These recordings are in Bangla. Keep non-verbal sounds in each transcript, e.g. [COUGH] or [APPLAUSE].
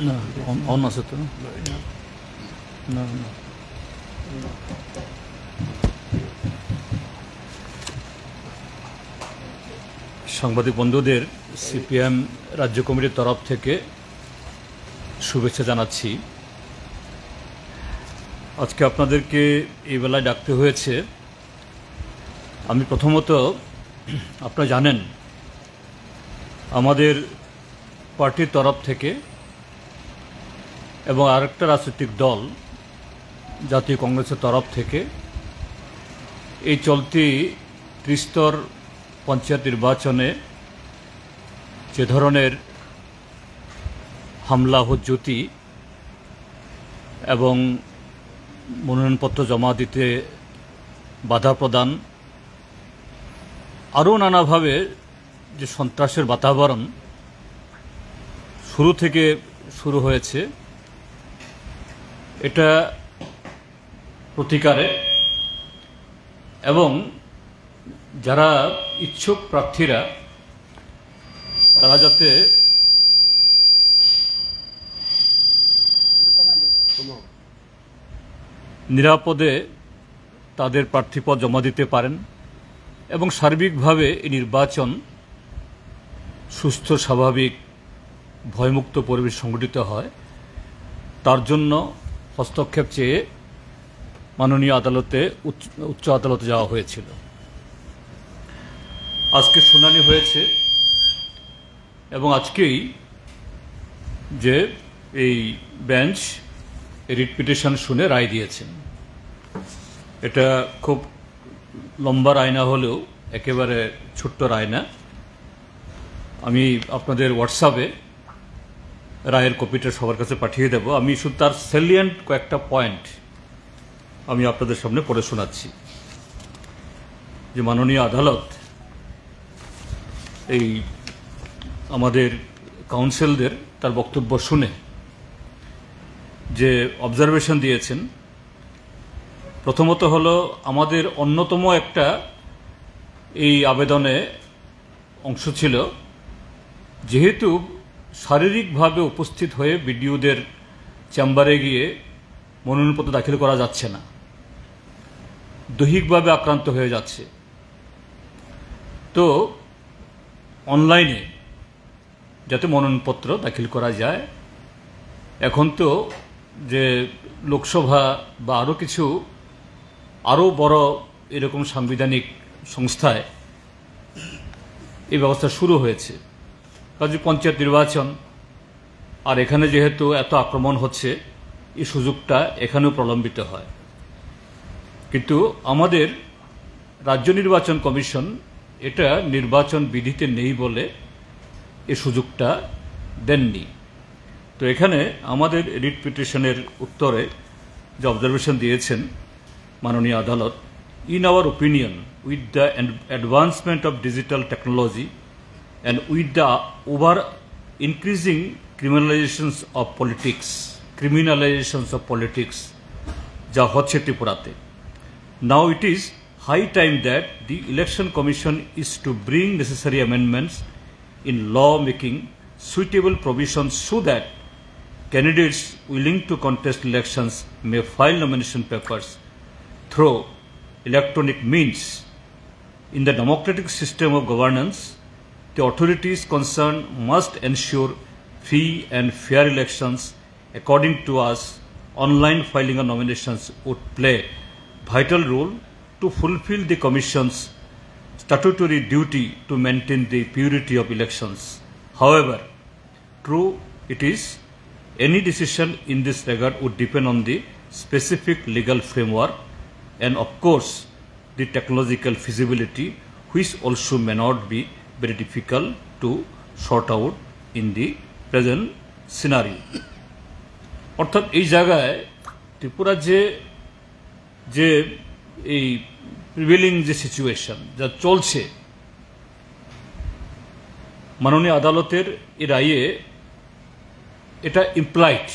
No, on, on us at No, no. সাংবাদিক বন্ধুদের সিপিএম রাজ্য কমিটির তরফ থেকে শুভেচ্ছা জানাচ্ছি আজকে আপনাদেরকে এই বেলায় ডাকতে হয়েছে আমি প্রথমত আপনারা জানেন আমাদের পার্টির তরফ থেকে এবং আরেকটা রাজনৈতিক দল জাতীয় কংগ্রেসের তরফ থেকে এই চলতি ত্রিস্তর পঞ্চায়েত নির্বাচনে যে ধরনের হামলা জ্যোতি এবং মনোনয়নপত্র জমা দিতে বাধা প্রদান আরও নানাভাবে যে সন্ত্রাসের বাতাবরণ শুরু থেকে শুরু হয়েছে এটা প্রতিকারে এবং যারা ইচ্ছুক প্রার্থীরা তারা যাতে নিরাপদে তাদের প্রার্থীপদ জমা দিতে পারেন এবং সার্বিকভাবে এই নির্বাচন সুস্থ স্বাভাবিক ভয়মুক্ত পরিবেশ সংগঠিত হয় তার জন্য হস্তক্ষেপ চেয়ে মাননীয় আদালতে উচ্চ আদালতে যাওয়া হয়েছিল আজকে শুনানি হয়েছে এবং আজকেই যে এই বেঞ্চ রিট পিটিশন শুনে রায় দিয়েছেন এটা খুব লম্বা রায় না হলেও একেবারে ছোট্ট রায় না আমি আপনাদের হোয়াটসঅ্যাপে রায়ের কপিটা সবার কাছে পাঠিয়ে দেব আমি শুধু তার সেলিয়েন্ট কয়েকটা পয়েন্ট আমি আপনাদের সামনে পড়ে শোনাচ্ছি যে মাননীয় আদালত এই আমাদের কাউন্সিলদের তার বক্তব্য শুনে যে অবজারভেশন দিয়েছেন প্রথমত হল আমাদের অন্যতম একটা এই আবেদনে অংশ ছিল যেহেতু শারীরিকভাবে উপস্থিত হয়ে বিডিওদের চেম্বারে গিয়ে মনোনয়নপত্র দাখিল করা যাচ্ছে না দৈহিকভাবে আক্রান্ত হয়ে যাচ্ছে তো অনলাইনে যাতে মনোনয়নপত্র দাখিল করা যায় এখন তো যে লোকসভা বা আরও কিছু আরও বড় এরকম সাংবিধানিক সংস্থায় এই ব্যবস্থা শুরু হয়েছে কাজে পঞ্চায়েত নির্বাচন আর এখানে যেহেতু এত আক্রমণ হচ্ছে এই সুযোগটা এখানেও প্রলম্বিত হয় কিন্তু আমাদের রাজ্য নির্বাচন কমিশন এটা নির্বাচন বিধিতে নেই বলে এ সুযোগটা দেননি তো এখানে আমাদের রিট পিটিশনের উত্তরে যে অবজারভেশন দিয়েছেন মাননীয় আদালত in our opinion with the advancement of digital technology and with the over increasing criminalizations of politics, criminalizations of politics, now it is high time. that the election commission is to bring necessary amendments in law making suitable provisions so that candidates willing to contest elections may file nomination papers through electronic means. In the democratic system of governance, the authorities concerned must ensure free and fair elections. According to us, online filing of nominations would play vital role to fulfill the Commission's statutory duty to maintain the purity of elections. However, true it is, any decision in this regard would depend on the specific legal framework and of course the technological feasibility which also may not be very difficult to sort out in the present scenario. অর্থাৎ এই জায়গায় ত্রিপুরা যে যে এই প্রিভেলিং যে সিচুয়েশন যা চলছে মাননীয় আদালতের এ রায়ে এটা ইমপ্লাইড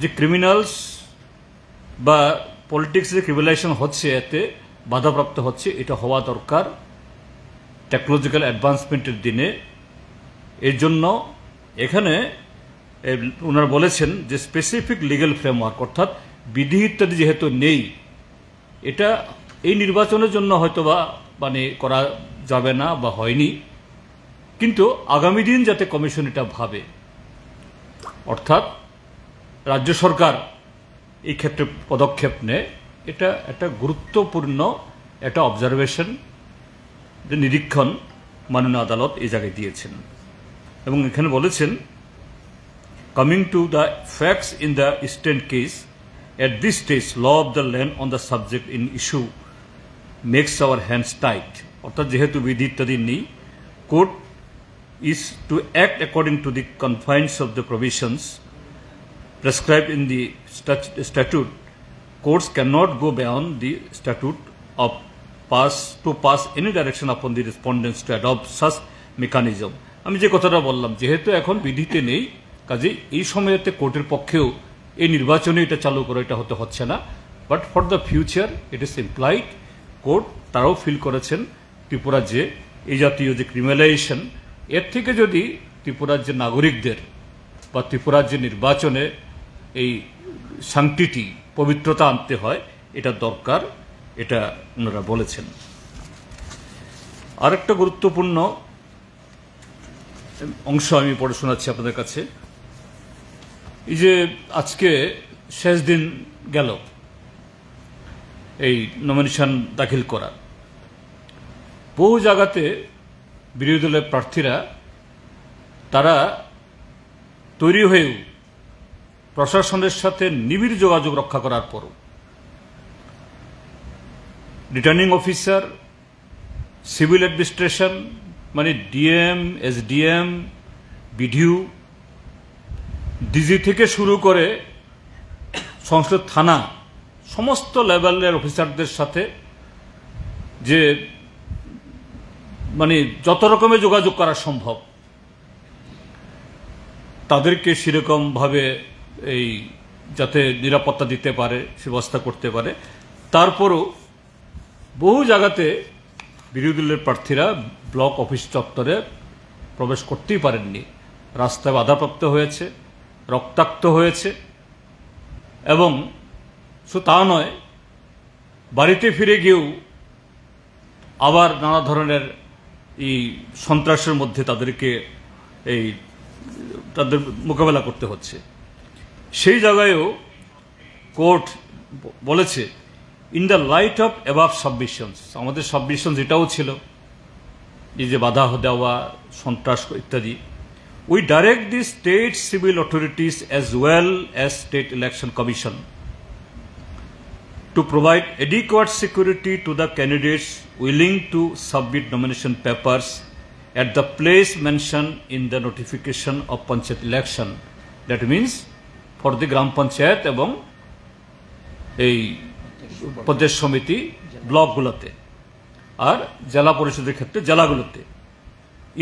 যে ক্রিমিনালস বা যে ক্রিমিনালাইজেশন হচ্ছে এতে বাধাপ্রাপ্ত হচ্ছে এটা হওয়া দরকার টেকনোলজিক্যাল অ্যাডভান্সমেন্টের দিনে এর জন্য এখানে ওনারা বলেছেন যে স্পেসিফিক লিগ্যাল ফ্রেমওয়ার্ক অর্থাৎ বিধি ইত্যাদি যেহেতু নেই এটা এই নির্বাচনের জন্য হয়তো বা মানে করা যাবে না বা হয়নি কিন্তু আগামী দিন যাতে কমিশন এটা ভাবে অর্থাৎ রাজ্য সরকার এই ক্ষেত্রে পদক্ষেপ নেয় এটা একটা গুরুত্বপূর্ণ একটা অবজারভেশন যে নিরীক্ষণ মাননীয় আদালত এই জায়গায় দিয়েছেন এবং এখানে বলেছেন coming to the facts in the instant case at this stage law of the land on the subject in issue makes our hands tight অর্থাৎ যেহেতু বিধি ইত্যাদি নেই court is to act according to the confines of the provisions prescribe in the statute courts can not go beyond the statute of pass to pass any direction upon the respondents to adopt such mechanism আমি যে কথাটা বললাম যেহেতু এখন বিধিতে নেই কাজে এই সময়তে কোর্টের পক্ষেও এই নির্বাচনে এটা চালু করা এটা হতে হচ্ছে না but for the future it is implied court তারাও ফিল করেছেন ত্রিপুরা যে এই জাতীয় যে ক্রিমিনালাইজেশন এর থেকে যদি ত্রিপুরার যে নাগরিকদের বা ত্রিপুরার যে নির্বাচনে এই সাংটিটি পবিত্রতা আনতে হয় এটা দরকার এটা ওনারা বলেছেন আরেকটা গুরুত্বপূর্ণ অংশ আমি পড়ে শোনাচ্ছি আপনাদের কাছে এই যে আজকে শেষ দিন গেল এই নমিনেশন দাখিল করার বহু জায়গাতে বিরোধী দলের প্রার্থীরা তারা তৈরি হয়েও প্রশাসনের সাথে নিবিড় যোগাযোগ রক্ষা করার পরও রিটার্নিং অফিসার সিভিল অ্যাডমিনিস্ট্রেশন মানে ডিএম এসডিএম বিডিও ডিজি থেকে শুরু করে সংশ্লিষ্ট থানা সমস্ত লেভেলের অফিসারদের সাথে যে মানে যত রকমের যোগাযোগ করা সম্ভব তাদেরকে সেরকমভাবে এই যাতে নিরাপত্তা দিতে পারে সে ব্যবস্থা করতে পারে তারপরও বহু জায়গাতে বিরোধী দলের প্রার্থীরা ব্লক অফিস চত্বরে প্রবেশ করতেই পারেননি রাস্তায় বাধাপ্রাপ্ত হয়েছে রক্তাক্ত হয়েছে এবং শুধু তা নয় বাড়িতে ফিরে গিয়েও আবার নানা ধরনের এই সন্ত্রাসের মধ্যে তাদেরকে এই তাদের মোকাবেলা করতে হচ্ছে সেই জায়গায়ও কোর্ট বলেছে in the light of above submissions আমাদের সাবমিশনস এটাও ছিল এই যে বাধা দেওয়া সন্ত্রাস ইত্যাদি we direct the state civil authorities as well as state election commission to provide adequate security to the candidates willing to submit nomination papers at the place mention in the notification of panchayat election that means for the gram panchayat এবং এই প্রদেশ সমিতি ব্লকগুলোতে আর জেলা পরিষদের ক্ষেত্রে জেলাগুলোতে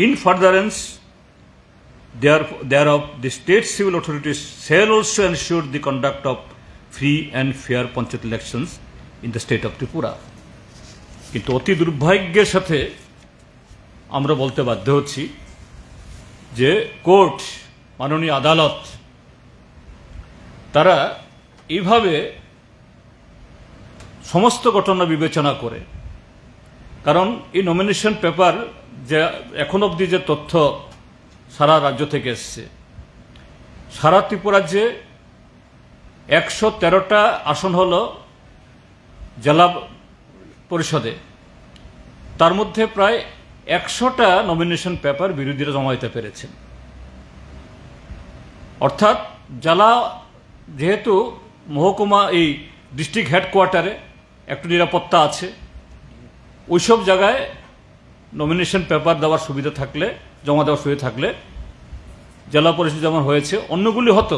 in furtherance there there of the state civil authorities shall also ensure the conduct of free and fair panchayat elections in the state of Tripura কিন্তু অতি দুর্ভাগ্যের সাথে আমরা বলতে বাধ্য হচ্ছি যে কোর্ট মাননীয় আদালত তারা এইভাবে সমস্ত ঘটনা বিবেচনা করে কারণ এই নমিনেশন পেপার যে এখন অবধি যে তথ্য সারা রাজ্য থেকে এসছে সারা ত্রিপুরাজ্যে একশো তেরোটা আসন হল জেলা পরিষদে তার মধ্যে প্রায় একশোটা নমিনেশন পেপার বিরোধীরা জমা দিতে পেরেছেন অর্থাৎ জেলা যেহেতু মহকুমা এই ডিস্ট্রিক্ট হেডকোয়ার্টারে একটু নিরাপত্তা আছে ওইসব জায়গায় নমিনেশন পেপার দেওয়ার সুবিধা থাকলে জমা দেওয়ার সুবিধা থাকলে জেলা পরিষদ যেমন হয়েছে অন্যগুলি হতো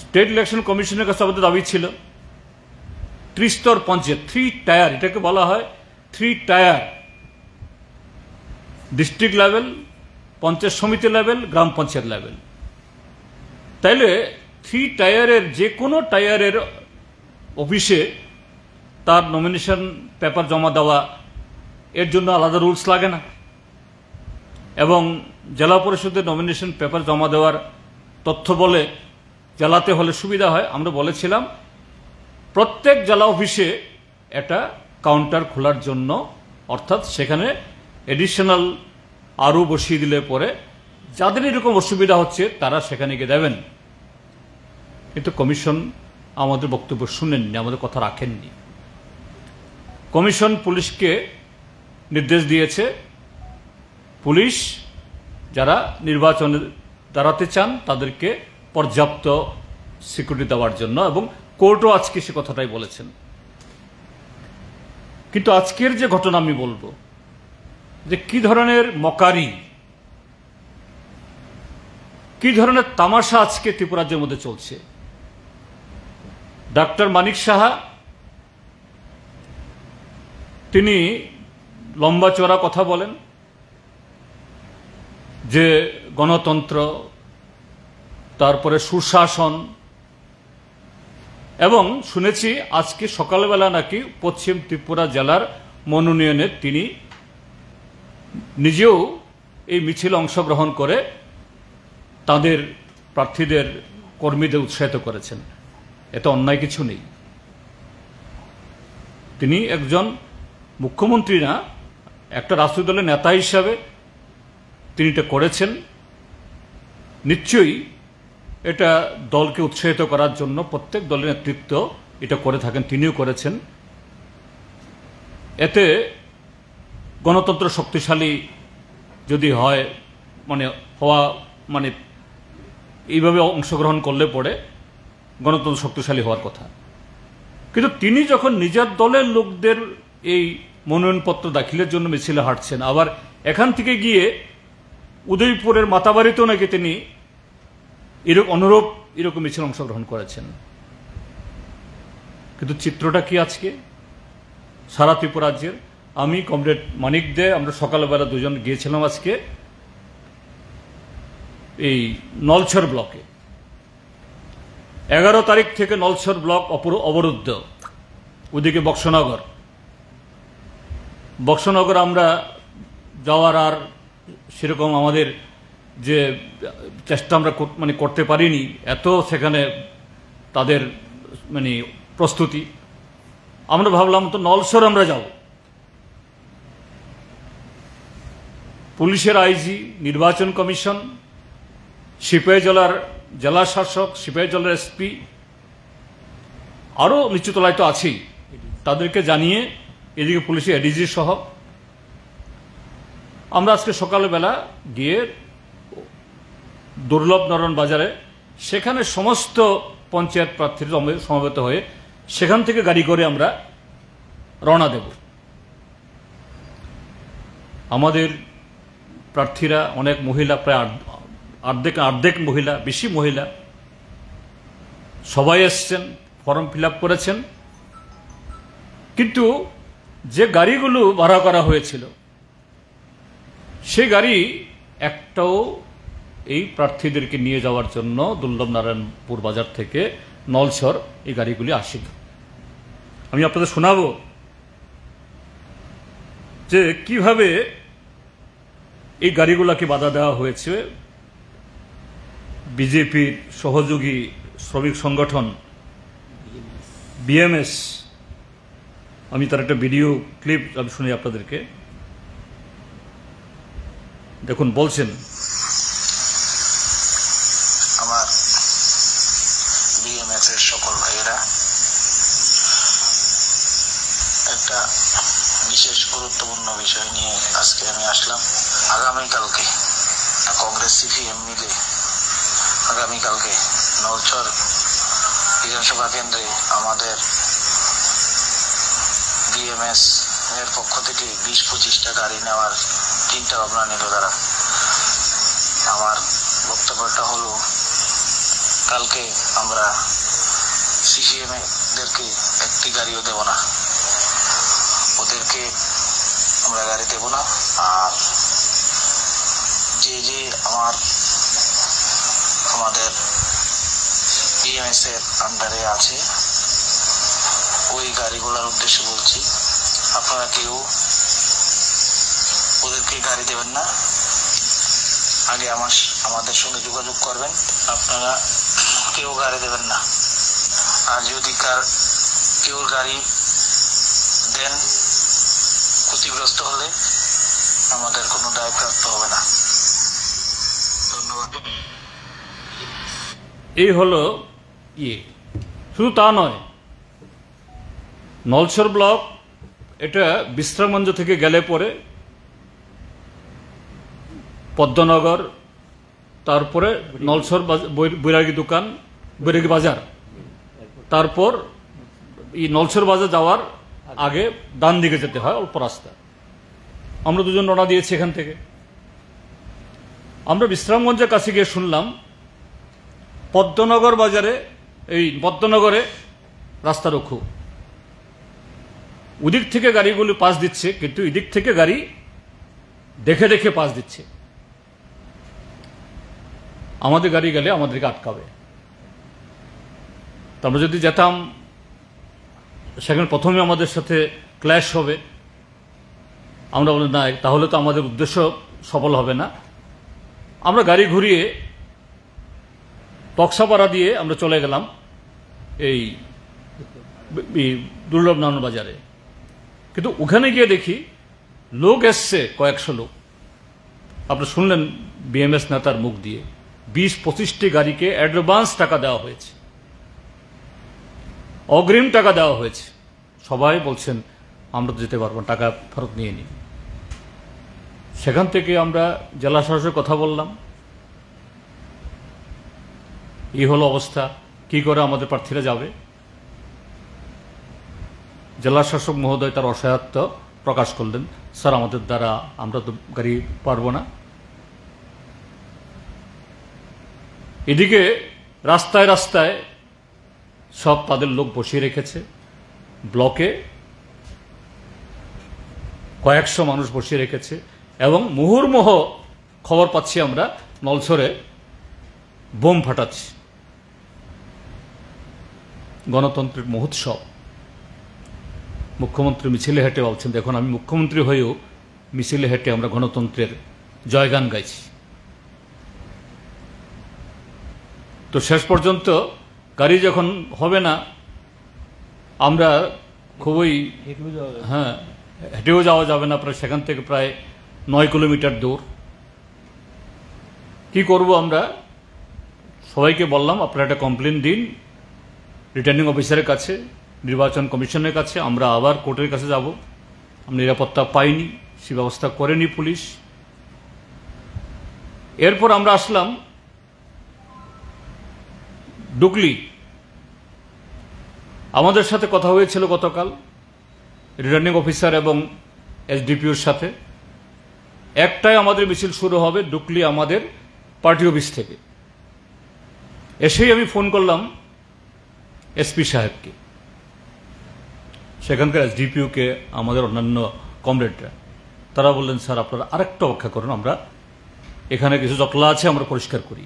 স্টেট ইলেকশন কমিশনের কাছে আমাদের দাবি ছিল ত্রিস্তর পঞ্চায়েত থ্রি টায়ার এটাকে বলা হয় three tier district level panchayat samiti level gram panchayat level তাইলে থ্রি টায়ারের যে কোনো টায়ারের অফিসে তার নমিনেশন পেপার জমা দেওয়া এর জন্য আলাদা রুলস লাগে না এবং জেলা পরিষদের নমিনেশন পেপার জমা দেওয়ার তথ্য বলে জেলাতে হলে সুবিধা হয় আমরা বলেছিলাম প্রত্যেক জেলা অফিসে এটা কাউন্টার খোলার জন্য অর্থাৎ সেখানে এডিশনাল আরও বসিয়ে দিলে পরে যাদের এরকম অসুবিধা হচ্ছে তারা সেখানে গিয়ে দেবেন কিন্তু কমিশন আমাদের বক্তব্য শুনেননি আমাদের কথা রাখেননি কমিশন পুলিশকে নির্দেশ দিয়েছে পুলিশ যারা নির্বাচনে দাঁড়াতে চান তাদেরকে পর্যাপ্ত সিকিউরিটি দেওয়ার জন্য এবং কোর্টও আজকে সে কথাটাই বলেছেন কিন্তু আজকের যে ঘটনা আমি বলবো যে কি ধরনের মকারি কি ধরনের তামাশা আজকে ত্রিপুরাজ্যের মধ্যে চলছে ডাক্তার মানিক সাহা তিনি লম্বা চড়া কথা বলেন যে গণতন্ত্র তারপরে সুশাসন এবং শুনেছি আজকে সকালবেলা নাকি পশ্চিম ত্রিপুরা জেলার মনোনয়নে তিনি নিজেও এই মিছিল অংশগ্রহণ করে তাদের প্রার্থীদের কর্মীদের উৎসাহিত করেছেন এতে অন্যায় কিছু নেই তিনি একজন মুখ্যমন্ত্রী না একটা রাজনৈতিক দলের নেতা হিসাবে তিনি এটা করেছেন নিশ্চয়ই এটা দলকে উৎসাহিত করার জন্য প্রত্যেক দলের নেতৃত্ব এটা করে থাকেন তিনিও করেছেন এতে গণতন্ত্র শক্তিশালী যদি হয় মানে হওয়া মানে এইভাবে অংশগ্রহণ করলে পরে গণতন্ত্র শক্তিশালী হওয়ার কথা কিন্তু তিনি যখন নিজের দলের লোকদের এই মনোনয়নপত্র দাখিলের জন্য মিছিলে হাঁটছেন আবার এখান থেকে গিয়ে উদয়পুরের মাতাবাড়িতেও নাকি তিনি এরকম অনুরূপ এরকম মিছিল অংশগ্রহণ করেছেন কিন্তু চিত্রটা কি আজকে সারা ত্রিপুরাজ্যের আমি কমরেড মানিক দে আমরা সকালবেলা দুজন গিয়েছিলাম আজকে এই নলছর ব্লকে এগারো তারিখ থেকে নলছর ব্লক অবরুদ্ধ ওদিকে বক্সনগর বক্সনগর আমরা যাওয়ার আর সেরকম আমাদের যে চেষ্টা আমরা মানে করতে পারিনি এত সেখানে তাদের মানে প্রস্তুতি আমরা ভাবলাম তো নলসর আমরা যাব পুলিশের আইজি নির্বাচন কমিশন সিপাহী জেলার জেলা শাসক জলের এসপি আরও নিচুতলায় তো আছেই তাদেরকে জানিয়ে এদিকে পুলিশের এডিজি সহ আমরা আজকে সকালবেলা গিয়ে দুর্লভ নরণ বাজারে সেখানে সমস্ত পঞ্চায়েত প্রার্থীর সমবেত হয়ে সেখান থেকে গাড়ি করে আমরা রওনা দেব আমাদের প্রার্থীরা অনেক মহিলা প্রায় অর্ধেক অর্ধেক মহিলা বেশি মহিলা সবাই এসছেন ফর্ম ফিল করেছেন কিন্তু যে গাড়িগুলো ভাড়া করা হয়েছিল সে গাড়ি একটাও এই প্রার্থীদেরকে নিয়ে যাওয়ার জন্য দুর্লভ নারায়ণপুর বাজার থেকে নলসর এই গাড়িগুলি আসেন আমি আপনাদের শোনাব যে কিভাবে এই গাড়িগুলোকে বাধা দেওয়া হয়েছে বিজেপির সহযোগী শ্রমিক সংগঠন বিএমএস আমি তার একটা ভিডিও ক্লিপ আমি শুনি আপনাদেরকে দেখুন বলছেন আগামীকালকে নলছর বিধানসভা কেন্দ্রে আমাদের বিএমএস এর পক্ষ থেকে বিশ পঁচিশটা গাড়ি নেওয়ার চিন্তা ভাবনা নিল তারা আমার বক্তব্যটা হলো কালকে আমরা সিসিএম দেরকে একটি গাড়িও দেব না ওদেরকে আমরা গাড়ি দেব না আর যে যে আমার আমাদের ইএমএস এর আন্ডারে আছে ওই গাড়িগুলোর উদ্দেশ্যে বলছি আপনারা কেউ ওদেরকে গাড়ি দেবেন না আগে আমার আমাদের সঙ্গে যোগাযোগ করবেন আপনারা কেউ গাড়ি দেবেন না আর যদি কার কেউ গাড়ি দেন ক্ষতিগ্রস্ত হলে আমাদের কোনো দায় প্রাপ্ত হবে না ধন্যবাদ এই হলো ইয়ে শুধু তা নয় নলসর ব্লক এটা বিশ্রামঞ্জ থেকে গেলে পরে পদ্মনগর তারপরে নলসর বৈরাগী দোকান বৈরাগী বাজার তারপর এই নলসর বাজার যাওয়ার আগে ডান দিকে যেতে হয় অল্প রাস্তা আমরা দুজন রোনা দিয়েছি এখান থেকে আমরা বিশ্রামগঞ্জের কাছে গিয়ে শুনলাম পদ্মনগর বাজারে এই পদ্মনগরে রাস্তা রক্ষ ওদিক থেকে গাড়িগুলো পাস দিচ্ছে কিন্তু এদিক থেকে গাড়ি দেখে দেখে পাস দিচ্ছে আমাদের গাড়ি গেলে আমাদেরকে আটকাবে আমরা যদি যেতাম সেখানে প্রথমে আমাদের সাথে ক্ল্যাশ হবে আমরা বলি না তাহলে তো আমাদের উদ্দেশ্য সফল হবে না আমরা গাড়ি ঘুরিয়ে বক্সাপাড়া দিয়ে আমরা চলে গেলাম এই দুর্লভ নারায়ণ বাজারে কিন্তু ওখানে গিয়ে দেখি লোক এসছে কয়েকশো লোক আপনি শুনলেন বিএমএস নেতার মুখ দিয়ে বিশ পঁচিশটি গাড়িকে অ্যাডভান্স টাকা দেওয়া হয়েছে অগ্রিম টাকা দেওয়া হয়েছে সবাই বলছেন আমরা তো যেতে পারবো টাকা ফেরত নিয়ে নিই সেখান থেকে আমরা জেলা কথা বললাম এই হলো অবস্থা কি করে আমাদের প্রার্থীরা যাবে জেলা শাসক মহোদয় তার অসহায়ত্ব প্রকাশ করলেন স্যার আমাদের দ্বারা আমরা তো গাড়ি পারবো না এদিকে রাস্তায় রাস্তায় সব তাদের লোক বসিয়ে রেখেছে ব্লকে কয়েকশো মানুষ বসিয়ে রেখেছে এবং মুহুর্মুহ খবর পাচ্ছি আমরা নলছরে বোম ফাটাচ্ছি গণতন্ত্রের মহোৎসব মুখ্যমন্ত্রী মিছিলে হেঁটে বলছেন দেখুন আমি মুখ্যমন্ত্রী হয়েও মিছিলে হেঁটে আমরা গণতন্ত্রের জয়গান গাইছি তো শেষ পর্যন্ত গাড়ি যখন হবে না আমরা খুবই হ্যাঁ হেঁটেও যাওয়া যাবে না প্রায় সেখান থেকে প্রায় নয় কিলোমিটার দূর কি করব আমরা সবাইকে বললাম আপনারা একটা কমপ্লেন দিন রিটার্নিং অফিসারের কাছে নির্বাচন কমিশনের কাছে আমরা আবার কোর্টের কাছে যাব আমরা নিরাপত্তা পাইনি সে ব্যবস্থা করেনি পুলিশ এরপর আমরা আসলাম ডুগলি আমাদের সাথে কথা হয়েছিল গতকাল রিটার্নিং অফিসার এবং এসডিপিওর সাথে একটাই আমাদের মিছিল শুরু হবে ডুকলি আমাদের পার্টি অফিস থেকে এসেই আমি ফোন করলাম এসপি সাহেবকে সেখানকার এসডিপিওকে আমাদের অন্যান্য কমরেডরা তারা বললেন স্যার আপনারা আরেকটা অপেক্ষা করুন আমরা এখানে কিছু জটলা আছে আমরা পরিষ্কার করি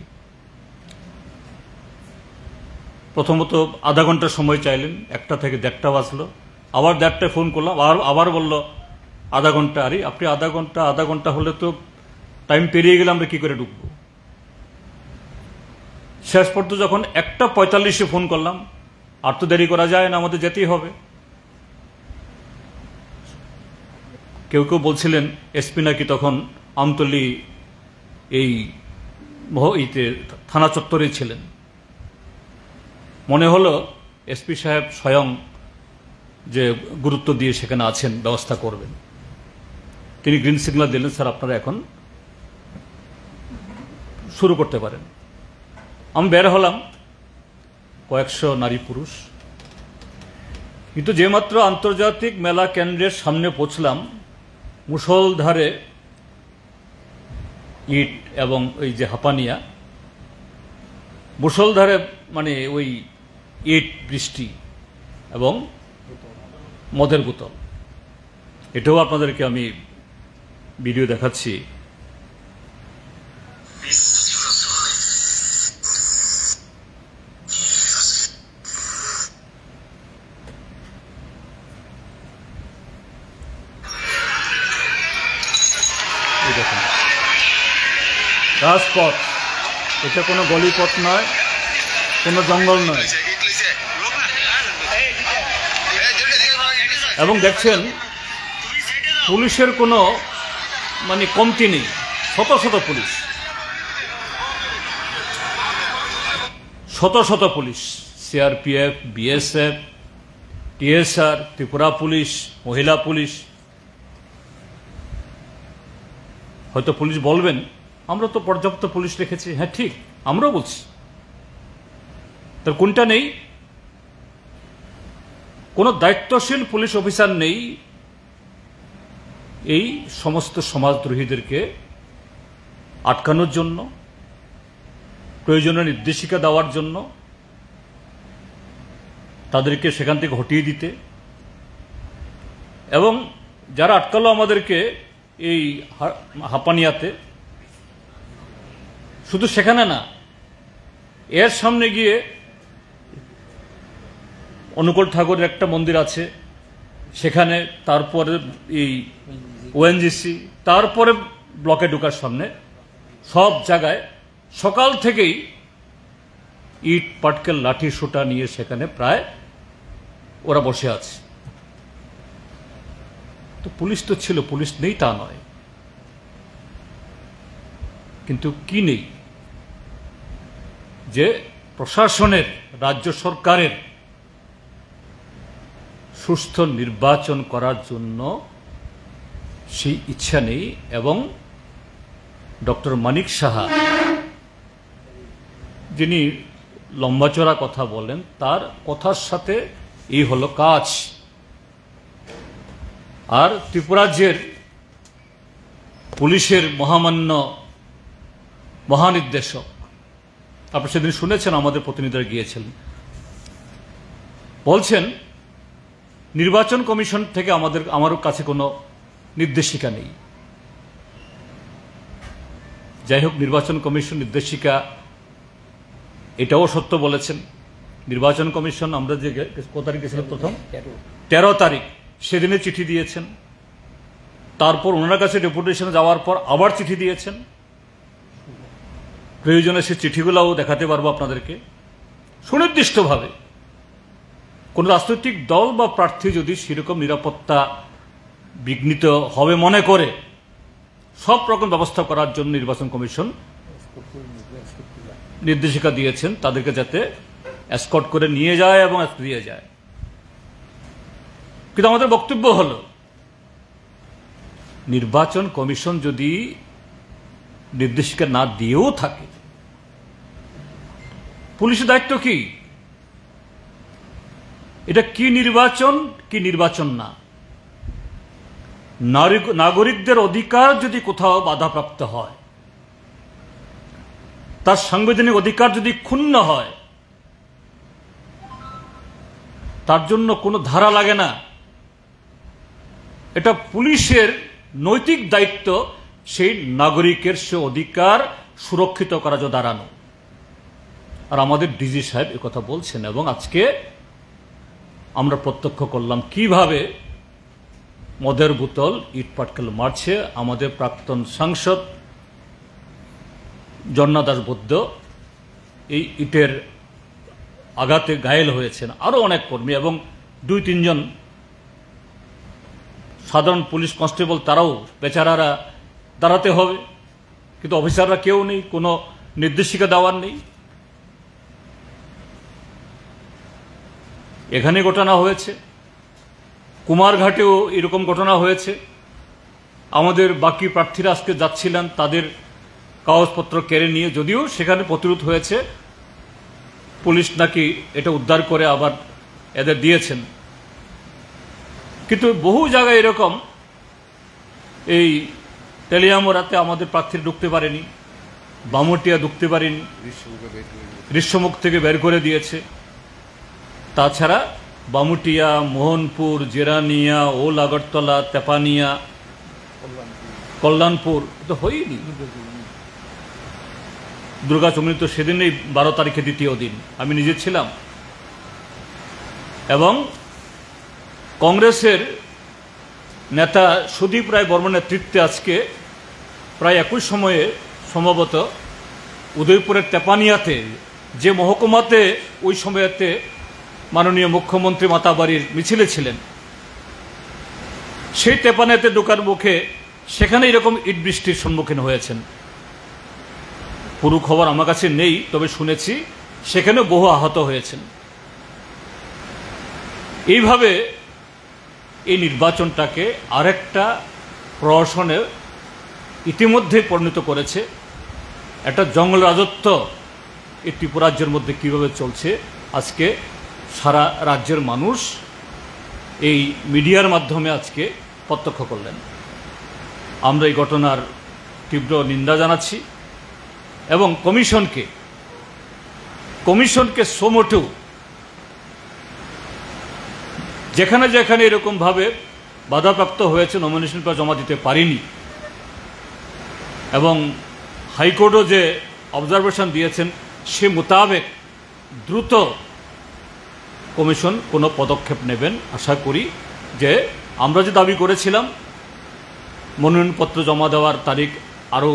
প্রথমত আধা ঘন্টা সময় চাইলেন একটা থেকে দেড়টা বাজলো আবার দেড়টায় ফোন করলাম আবার আবার বলল আধা ঘন্টা আরে আপনি আধা ঘন্টা আধা ঘন্টা হলে তো টাইম পেরিয়ে গেলে আমরা কি করে ঢুকবো শেষ পর্যন্ত যখন একটা পঁয়তাল্লিশে ফোন করলাম আর তো দেরি করা যায় না আমাদের যেতেই হবে কেউ কেউ বলছিলেন এসপি নাকি তখন আমতলি এই ইতে থানা চত্বরে ছিলেন মনে হলো এসপি সাহেব স্বয়ং যে গুরুত্ব দিয়ে সেখানে আছেন ব্যবস্থা করবেন তিনি গ্রিন সিগনাল দিলেন স্যার আপনারা এখন শুরু করতে পারেন আমি বের হলাম কয়েকশো নারী পুরুষ কিন্তু যেমাত্র আন্তর্জাতিক মেলা কেন্দ্রের সামনে পৌঁছলাম মুসলধারে ইট এবং ওই যে হাপানিয়া মুসলধারে মানে ওই ইট বৃষ্টি এবং মদের বোতল এটাও আপনাদেরকে আমি ভিডিও দেখাচ্ছি রাজপথ এটা কোনো গলিপথ নয় কোনো জঙ্গল নয় এবং দেখছেন পুলিশের কোনো মানে কমতি নেই শত শত পুলিশ শত শত police CRPF BSF TSR Tripura police মহিলা পুলিশ হয়তো পুলিশ বলবেন আমরা তো পর্যাপ্ত পুলিশ রেখেছি হ্যাঁ ঠিক আমরাও বলছি তার কোনটা নেই কোনো দায়িত্বশীল পুলিশ অফিসার নেই এই সমস্ত সমাজদ্রোহীদেরকে আটকানোর জন্য প্রয়োজনীয় নির্দেশিকা দেওয়ার জন্য তাদেরকে সেখান থেকে হটিয়ে দিতে এবং যারা আটকালো আমাদেরকে এই হাপানিয়াতে শুধু সেখানে না এর সামনে গিয়ে অনুকূল ঠাকুরের একটা মন্দির আছে সেখানে তারপরে এই ওএনজিসি তারপরে ব্লকে ঢোকার সামনে সব জায়গায় সকাল থেকেই ইট পাটকেল লাঠি সোটা নিয়ে সেখানে প্রায় ওরা বসে আছে তো পুলিশ তো ছিল পুলিশ নেই তা নয় কিন্তু কি নেই যে প্রশাসনের রাজ্য সরকারের সুস্থ নির্বাচন করার জন্য সেই ইচ্ছা নেই এবং ডক্টর মানিক সাহা যিনি লম্বাচড়া কথা বলেন তার কথার সাথে এই হলো কাজ আর ত্রিপুরাজ্যের পুলিশের মহামান্য মহানির্দেশক আপনি সেদিন শুনেছেন আমাদের প্রতিনিধিরা গিয়েছিলেন বলছেন নির্বাচন কমিশন থেকে আমাদের আমারও কাছে কোনো নির্দেশিকা নেই যাই হোক নির্বাচন কমিশন নির্দেশিকা এটাও সত্য বলেছেন নির্বাচন কমিশন আমরা যে কত তারিখ গেছিলাম প্রথম তেরো তারিখ সেদিনে চিঠি দিয়েছেন তারপর ওনার কাছে ডেপুটেশন যাওয়ার পর আবার চিঠি দিয়েছেন প্রয়োজনে সে চিঠিগুলাও দেখাতে পারবো আপনাদেরকে সুনির্দিষ্টভাবে কোনো রাজনৈতিক দল বা প্রার্থী যদি সেরকম নিরাপত্তা বিঘ্নিত হবে মনে করে সব রকম ব্যবস্থা করার জন্য নির্বাচন কমিশন নির্দেশিকা দিয়েছেন তাদেরকে যাতে অ্যাসকট করে নিয়ে যায় এবং দিয়ে যায় কিন্তু আমাদের বক্তব্য হল নির্বাচন কমিশন যদি নির্দেশিকা না দিয়েও থাকে পুলিশের দায়িত্ব কি এটা কি নির্বাচন কি নির্বাচন না নাগরিকদের অধিকার যদি কোথাও বাধাপ্রাপ্ত হয় তার সাংবিধানিক অধিকার যদি ক্ষুণ্ণ হয় তার জন্য কোনো ধারা লাগে না এটা পুলিশের নৈতিক দায়িত্ব সেই নাগরিকের সে অধিকার সুরক্ষিত করা যা দাঁড়ানো আর আমাদের ডিজি সাহেব কথা বলছেন এবং আজকে আমরা প্রত্যক্ষ করলাম কিভাবে মদের বোতল ইট পাটকেল মারছে আমাদের প্রাক্তন সাংসদ জন্নাদাস বৌদ্ধ এই ইটের আঘাতে ঘায়েল হয়েছেন আরও অনেক কর্মী এবং দুই তিনজন সাধারণ পুলিশ কনস্টেবল তারাও বেচারারা দাঁড়াতে হবে কিন্তু অফিসাররা কেউ নেই কোনো নির্দেশিকা দেওয়ার নেই এখানে ঘটনা হয়েছে কুমারঘাটেও এরকম ঘটনা হয়েছে আমাদের বাকি প্রার্থীরা আজকে যাচ্ছিলেন তাদের কাগজপত্র কেড়ে নিয়ে যদিও সেখানে প্রতিরোধ হয়েছে পুলিশ নাকি এটা উদ্ধার করে আবার এদের দিয়েছেন কিন্তু বহু জায়গায় এরকম এই তেলিয়ামোড়াতে আমাদের প্রার্থী ঢুকতে পারেনি বামটিয়া ঢুকতে পারেনি গ্রীষ্মমুখ থেকে বের করে দিয়েছে তাছাড়া বামুটিয়া মোহনপুর জেরানিয়া ওল আগরতলা তেপানিয়া কল্যাণপুর তো হয়নি দুর্গা চমনি তো সেদিনেই বারো তারিখে দ্বিতীয় দিন আমি নিজে ছিলাম এবং কংগ্রেসের নেতা সুদীপ রায় বর্মনের নেতৃত্বে আজকে প্রায় একই সময়ে সম্ভবত উদয়পুরের তেপানিয়াতে যে মহকুমাতে ওই সময়তে মাননীয় মুখ্যমন্ত্রী মাতাবাড়ির মিছিলে ছিলেন সেই তেপানিয়াতে ঢোকার মুখে সেখানে এরকম ইট বৃষ্টির সম্মুখীন হয়েছেন পুরো খবর আমার কাছে নেই তবে শুনেছি সেখানে বহু আহত হয়েছেন এইভাবে এই নির্বাচনটাকে আরেকটা প্রহসনে ইতিমধ্যে পরিণত করেছে একটা জঙ্গল রাজত্ব এই ত্রিপুরাজ্যের মধ্যে কীভাবে চলছে আজকে সারা রাজ্যের মানুষ এই মিডিয়ার মাধ্যমে আজকে প্রত্যক্ষ করলেন আমরা এই ঘটনার তীব্র নিন্দা জানাচ্ছি এবং কমিশনকে কমিশনকে সোমোটু যেখানে যেখানে এরকমভাবে বাধাপ্রাপ্ত হয়েছে নমিনেশন জমা দিতে পারিনি এবং হাইকোর্টও যে অবজারভেশন দিয়েছেন সে মোতাবেক দ্রুত কমিশন কোনো পদক্ষেপ নেবেন আশা করি যে আমরা যে দাবি করেছিলাম মনোনয়নপত্র জমা দেওয়ার তারিখ আরও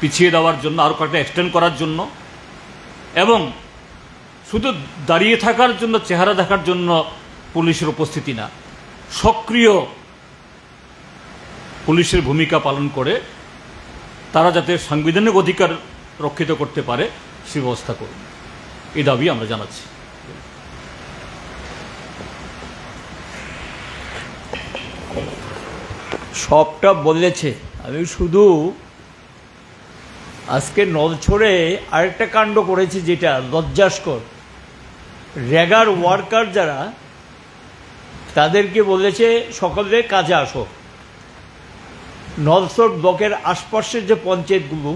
পিছিয়ে দেওয়ার জন্য আরও কয়েকটা এক্সটেন্ড করার জন্য এবং শুধু দাঁড়িয়ে থাকার জন্য চেহারা দেখার জন্য পুলিশের উপস্থিতি না সক্রিয় পুলিশের ভূমিকা পালন করে তারা যাতে সাংবিধানিক অধিকার রক্ষিত করতে পারে সে ব্যবস্থা করুন এ দাবি আমরা জানাচ্ছি সবটা বদলেছে আমি শুধু আজকে নলছড়ে আরেকটা কাণ্ড করেছি যেটা লজ্জাস্কর রেগার ওয়ার্কার যারা তাদেরকে বলেছে সকলে কাজে আসো নলসোট ব্লকের আশপাশের যে পঞ্চায়েতগুলো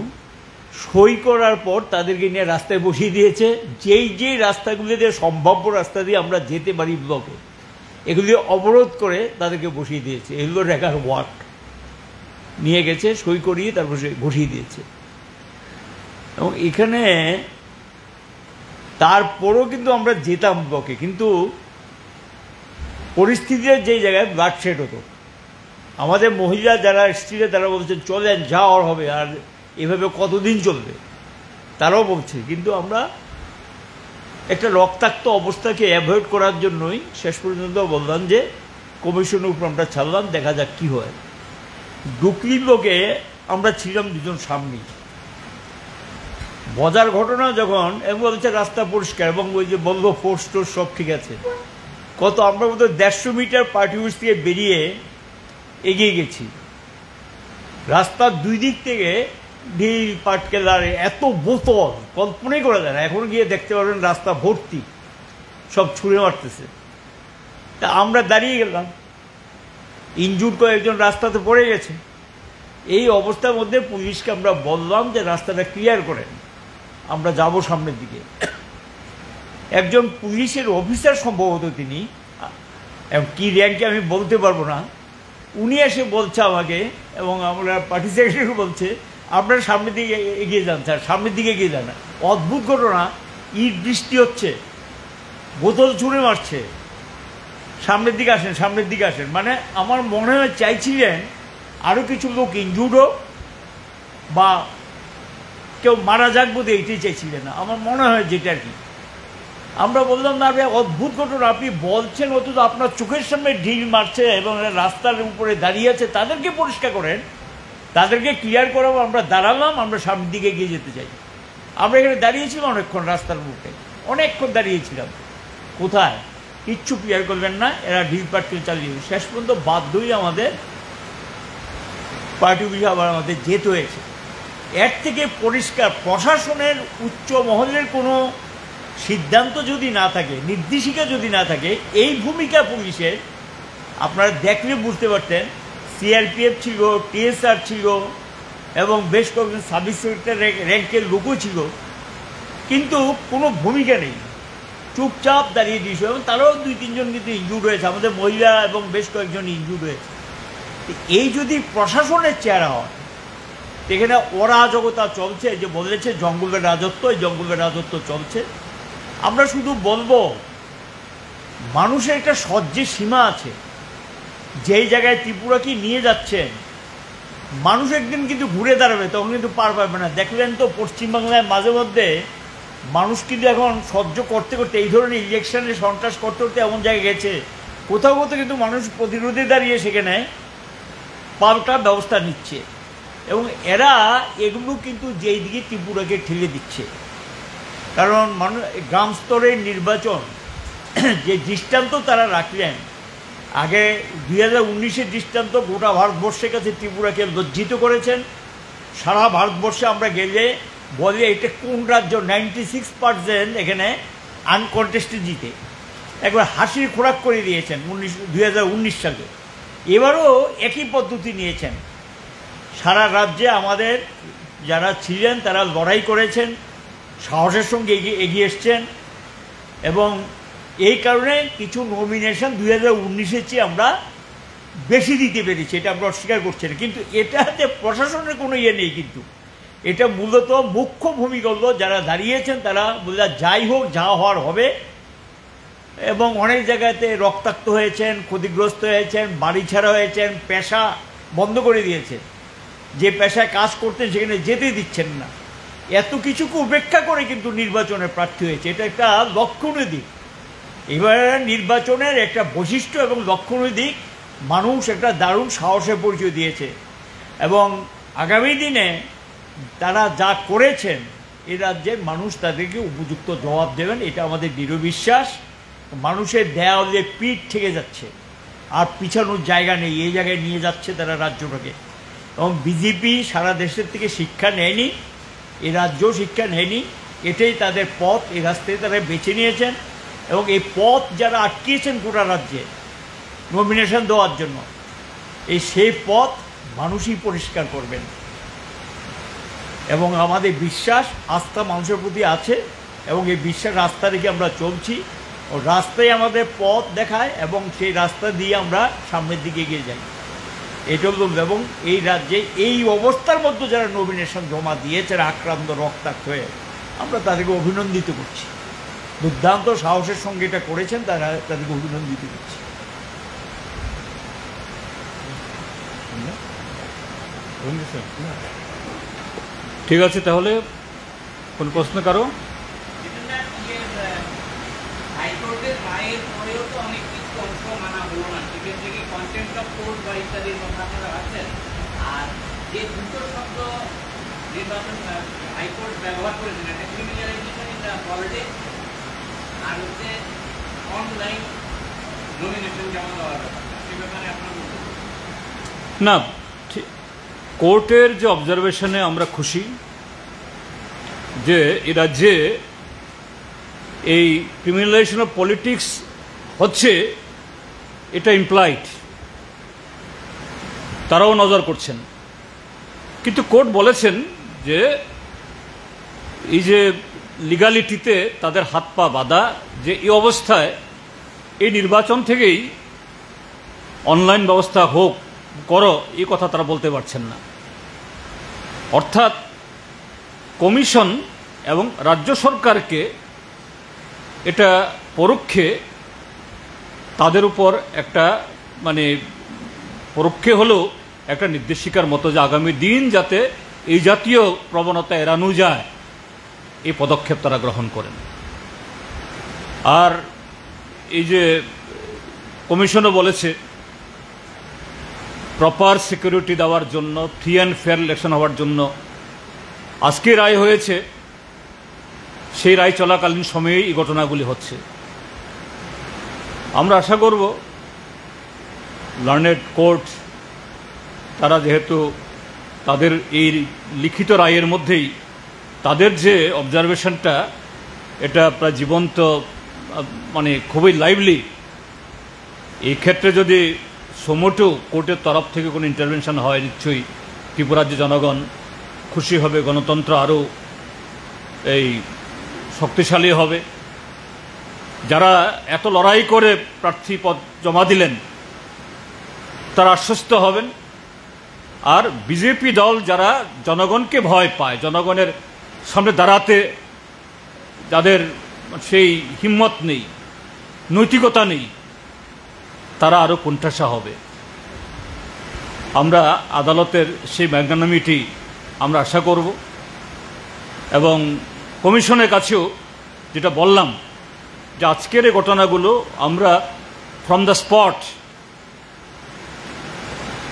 সই করার পর তাদেরকে নিয়ে রাস্তায় বসিয়ে দিয়েছে যেই যেই রাস্তাগুলি দিয়ে সম্ভাব্য রাস্তা দিয়ে আমরা যেতে পারি ব্লকে এগুলি অবরোধ করে তাদেরকে বসিয়ে দিয়েছে এগুলো রেখার ওয়ার্ক নিয়ে গেছে সই করিয়ে তারপর সে বসিয়ে দিয়েছে এবং এখানে তারপরও কিন্তু আমরা যেতাম ব্লকে কিন্তু পরিস্থিতির যে জায়গায় ব্লাডশেড হতো আমাদের মহিলা যারা স্ত্রীরা তারা বলছেন চলেন যা হবে আর এভাবে কতদিন চলবে তারাও বলছে কিন্তু আমরা একটা রক্তাক্ত অবস্থাকে অ্যাভয়েড করার জন্যই শেষ পর্যন্ত বললাম যে কমিশনের উপর আমরা ছাড়লাম দেখা যাক কী হয় লোকে আমরা ছিলাম দুজন সামনে বজার ঘটনা যখন এবং হচ্ছে রাস্তা পরিষ্কার এবং ওই যে বললো ফোর্স টোর্স সব ঠিক আছে কত আমরা বলতে দেড়শো মিটার পার্টি হাউস থেকে বেরিয়ে এগিয়ে গেছি রাস্তার দুই দিক থেকে ঢিল পাটকেলার এত বোতল কল্পনাই করা যায় না এখন গিয়ে দেখতে পারবেন রাস্তা ভর্তি সব ছুঁড়ে মারতেছে তা আমরা দাঁড়িয়ে গেলাম ইঞ্জুর কয়েকজন রাস্তাতে পড়ে গেছে এই অবস্থার মধ্যে পুলিশকে আমরা বললাম যে রাস্তাটা ক্লিয়ার করেন আমরা যাব সামনের দিকে একজন পুলিশের অফিসার সম্ভবত তিনি কি র্যাঙ্কে আমি বলতে পারবো না উনি এসে বলছে আমাকে এবং আমরা পার্টি সেক্রেটারি বলছে আপনার সামনের দিকে এগিয়ে যান স্যার সামনের দিকে এগিয়ে যান অদ্ভুত ঘটনা ইট বৃষ্টি হচ্ছে বোতল ছুঁড়ে মারছে সামনের দিকে আসেন সামনের দিকে আসেন মানে আমার মনে হয় চাইছিলেন আরও কিছু লোক ইনজুর্ড হোক বা কেউ মারা যাক বোধ এইটাই চাইছিলেন না আমার মনে হয় যেটা আর কি আমরা বললাম না আপনি অদ্ভুত ঘটনা আপনি বলছেন অথচ আপনার চোখের সামনে ঢিল মারছে এবং রাস্তার উপরে দাঁড়িয়ে আছে তাদেরকে পরিষ্কার করেন তাদেরকে ক্লিয়ার করাবো আমরা দাঁড়ালাম আমরা সামনের দিকে এগিয়ে যেতে চাই আমরা এখানে দাঁড়িয়েছিলাম অনেকক্ষণ রাস্তার মুখে অনেকক্ষণ দাঁড়িয়েছিলাম কোথায় কিচ্ছু ক্লিয়ার করবেন না এরা ঢিল পার্টি চালিয়ে শেষ পর্যন্ত বাধ্যই আমাদের পার্টি অফিস আবার আমাদের যেতে হয়েছে এর থেকে পরিষ্কার প্রশাসনের উচ্চ মহলের কোনো সিদ্ধান্ত যদি না থাকে নির্দেশিকা যদি না থাকে এই ভূমিকা পুলিশের আপনারা দেখলে বুঝতে পারতেন সিআরপিএফ ছিল টিএসআর ছিল এবং বেশ কয়েকজন সাব ইন্সপেক্টর র্যাঙ্কের লোকও ছিল কিন্তু কোনো ভূমিকা নেই চুপচাপ দাঁড়িয়ে দিয়েছিল এবং তারাও দুই তিনজন কিন্তু ইনজুর হয়েছে আমাদের মহিলা এবং বেশ কয়েকজন ইনজুর হয়েছে এই যদি প্রশাসনের চেহারা হয় এখানে অরাজকতা চলছে যে বলেছে জঙ্গলের রাজত্ব এই জঙ্গলের রাজত্ব চলছে আমরা শুধু বলবো মানুষের একটা সহ্যের সীমা আছে যেই জায়গায় ত্রিপুরা কি নিয়ে যাচ্ছেন মানুষ একদিন কিন্তু ঘুরে দাঁড়াবে তখন কিন্তু পার পাবে না দেখলেন তো পশ্চিমবাংলায় মাঝে মধ্যে মানুষ কিন্তু এখন সহ্য করতে করতে এই ধরনের ইলেকশনে সন্ত্রাস করতে করতে এমন জায়গায় গেছে কোথাও কোথাও কিন্তু মানুষ প্রতিরোধে দাঁড়িয়ে সেখানে পাল্টা ব্যবস্থা নিচ্ছে এবং এরা এগুলো কিন্তু যেই দিকে ত্রিপুরাকে ঠেলে দিচ্ছে কারণ মানুষ গ্রাম স্তরের নির্বাচন [CLEARS THROAT] যে দৃষ্টান্ত তারা রাখলেন আগে দুই হাজার উনিশের দৃষ্টান্ত গোটা ভারতবর্ষের কাছে ত্রিপুরাকে লজ্জিত করেছেন সারা ভারতবর্ষে আমরা গেলে বলি এটা কোন রাজ্য নাইনটি সিক্স পার্সেন্ট এখানে আনকন্টেস্টে জিতে একবার হাসির খোরাক করে দিয়েছেন উনিশ হাজার উনিশ সালে এবারও একই পদ্ধতি নিয়েছেন সারা রাজ্যে আমাদের যারা ছিলেন তারা লড়াই করেছেন সাহসের সঙ্গে এগিয়ে এগিয়ে এসছেন এবং এই কারণে কিছু নমিনেশন দুই হাজার উনিশের চেয়ে আমরা বেশি দিতে পেরেছি এটা আমরা অস্বীকার করছি না কিন্তু এটাতে প্রশাসনের কোনো ইয়ে নেই কিন্তু এটা মূলত মুখ্য ভূমিকা যারা দাঁড়িয়েছেন তারা বোঝা যাই হোক যা হওয়ার হবে এবং অনেক জায়গাতে রক্তাক্ত হয়েছেন ক্ষতিগ্রস্ত হয়েছেন বাড়ি ছাড়া হয়েছেন পেশা বন্ধ করে দিয়েছে যে পেশায় কাজ করতেন সেখানে যেতে দিচ্ছেন না এত কিছুকে উপেক্ষা করে কিন্তু নির্বাচনে প্রার্থী হয়েছে এটা একটা লক্ষণের দিক এবার নির্বাচনের একটা বৈশিষ্ট্য এবং লক্ষণের দিক মানুষ একটা দারুণ সাহসে পরিচয় দিয়েছে এবং আগামী দিনে তারা যা করেছেন এ রাজ্যে মানুষ তাদেরকে উপযুক্ত জবাব দেবেন এটা আমাদের দৃঢ় বিশ্বাস মানুষের দেয়ালে পিঠ থেকে যাচ্ছে আর পিছানোর জায়গা নেই এই জায়গায় নিয়ে যাচ্ছে তারা রাজ্যটাকে এবং বিজেপি সারা দেশের থেকে শিক্ষা নেয়নি এ রাজ্য শিক্ষা নেয়নি এটাই তাদের পথ এই রাস্তায় তারা বেছে নিয়েছেন এবং এই পথ যারা আটকিয়েছেন গোটা রাজ্যে নমিনেশন দেওয়ার জন্য এই সেই পথ মানুষই পরিষ্কার করবেন এবং আমাদের বিশ্বাস আস্থা মানুষের প্রতি আছে এবং এই বিশ্বাস রাস্তা রেখে আমরা চলছি ও রাস্তায় আমাদের পথ দেখায় এবং সেই রাস্তা দিয়ে আমরা সামনের দিকে এগিয়ে যাই এটাও এবং এই রাজ্যে এই অবস্থার মধ্যে যারা নমিনেশন জমা দিয়েছে আক্রান্ত রক্তাক্ত হয়ে আমরা তাদেরকে অভিনন্দিত করছি দুর্দান্ত সাহসের সঙ্গে এটা করেছেন তারা তাদেরকে অভিনন্দিত করছি ঠিক আছে তাহলে কোন প্রশ্ন কারো কন্টেন্ট অফ বা ইত্যাদি আপনারা আর যে দুটো শব্দ নির্বাচন হাইকোর্ট ব্যবহার করেছেন একটা ইন দ্য পলিটিক্স আর হচ্ছে অনলাইন নমিনেশন যেমন দেওয়ার সে ব্যাপারে আপনার না কোর্টের যে অবজারভেশনে আমরা খুশি যে এরা যে এই ক্রিমিনালাইজেশন অফ পলিটিক্স হচ্ছে এটা ইমপ্লাইড তারাও নজর করছেন কিন্তু কোর্ট বলেছেন যে এই যে লিগালিটিতে তাদের হাত পা বাঁধা যে এই অবস্থায় এই নির্বাচন থেকেই অনলাইন ব্যবস্থা হোক করো এই কথা তারা বলতে পারছেন না অর্থাৎ কমিশন এবং রাজ্য সরকারকে এটা পরোক্ষে তাদের উপর একটা মানে পরোক্ষে হলেও একটা নির্দেশিকার মতো যে আগামী দিন যাতে এই জাতীয় প্রবণতা এড়ানো যায় এই পদক্ষেপ তারা গ্রহণ করেন আর এই যে কমিশনও বলেছে প্রপার সিকিউরিটি দেওয়ার জন্য ফ্রি অ্যান্ড ফেয়ার ইলেকশন হওয়ার জন্য আজকে রায় হয়েছে সেই রায় চলাকালীন সময়েই এই ঘটনাগুলি হচ্ছে আমরা আশা করব লার্নেড কোর্ট তারা যেহেতু তাদের এই লিখিত রায়ের মধ্যেই তাদের যে অবজারভেশনটা এটা প্রায় জীবন্ত মানে খুবই লাইভলি এই ক্ষেত্রে যদি সোমোটো কোর্টের তরফ থেকে কোনো ইন্টারভেনশন হয় নিশ্চয়ই ত্রিপুরাজ্য জনগণ খুশি হবে গণতন্ত্র আরও এই শক্তিশালী হবে যারা এত লড়াই করে প্রার্থী পদ জমা দিলেন তারা আশ্বস্ত হবেন আর বিজেপি দল যারা জনগণকে ভয় পায় জনগণের সামনে দাঁড়াতে যাদের সেই হিম্মত নেই নৈতিকতা নেই তারা আরও কোণঠাসা হবে আমরা আদালতের সেই ম্যাগনামিটি আমরা আশা করব এবং কমিশনের কাছেও যেটা বললাম যে আজকের এই ঘটনাগুলো আমরা ফ্রম দ্য স্পট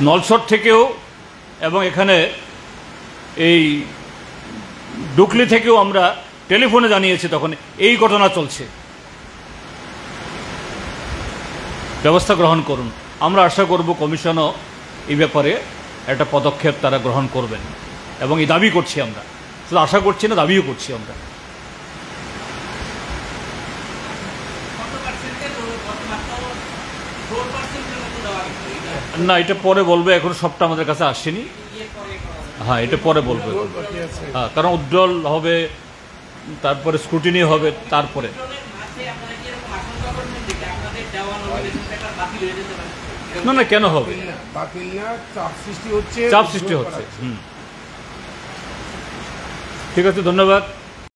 নলসর থেকেও এবং এখানে এই ডুকলি থেকেও আমরা টেলিফোনে জানিয়েছি তখন এই ঘটনা চলছে ব্যবস্থা গ্রহণ করুন আমরা আশা করব কমিশনও এই ব্যাপারে একটা পদক্ষেপ তারা গ্রহণ করবেন এবং এই দাবি করছি আমরা শুধু আশা করছি না দাবিও করছি আমরা না এটা পরে বলবে এখন সবটা আমাদের কাছে আসেনি হ্যাঁ এটা পরে বলবে হ্যাঁ কারণ উজ্জ্বল হবে তারপরে স্ক্রুটিনি হবে তারপরে না না কেন হবে চাপ সৃষ্টি হচ্ছে ঠিক আছে ধন্যবাদ